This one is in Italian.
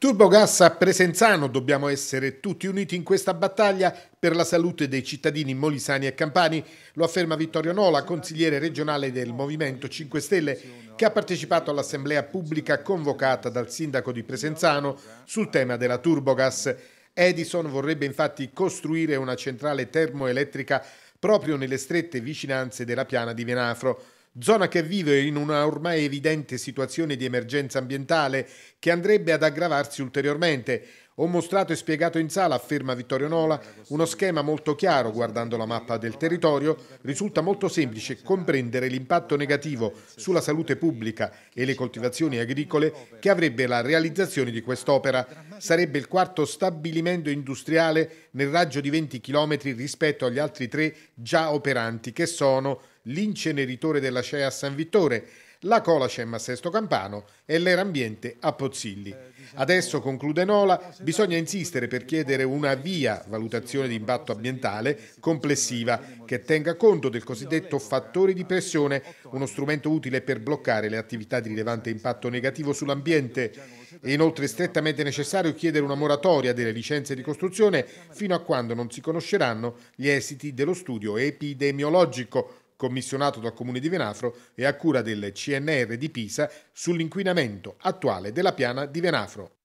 Turbogas a Presenzano, dobbiamo essere tutti uniti in questa battaglia per la salute dei cittadini molisani e campani, lo afferma Vittorio Nola, consigliere regionale del Movimento 5 Stelle, che ha partecipato all'assemblea pubblica convocata dal sindaco di Presenzano sul tema della Turbogas. Edison vorrebbe infatti costruire una centrale termoelettrica proprio nelle strette vicinanze della piana di Venafro zona che vive in una ormai evidente situazione di emergenza ambientale che andrebbe ad aggravarsi ulteriormente. Ho mostrato e spiegato in sala, afferma Vittorio Nola, uno schema molto chiaro guardando la mappa del territorio, risulta molto semplice comprendere l'impatto negativo sulla salute pubblica e le coltivazioni agricole che avrebbe la realizzazione di quest'opera. Sarebbe il quarto stabilimento industriale nel raggio di 20 km rispetto agli altri tre già operanti che sono l'inceneritore della CEA a San Vittore, la Colacem a Sesto Campano e l'era ambiente a Pozzilli. Adesso, conclude Nola, bisogna insistere per chiedere una via valutazione di impatto ambientale complessiva che tenga conto del cosiddetto fattore di pressione, uno strumento utile per bloccare le attività di rilevante impatto negativo sull'ambiente. È inoltre strettamente necessario chiedere una moratoria delle licenze di costruzione fino a quando non si conosceranno gli esiti dello studio epidemiologico commissionato dal Comune di Venafro e a cura del CNR di Pisa sull'inquinamento attuale della piana di Venafro.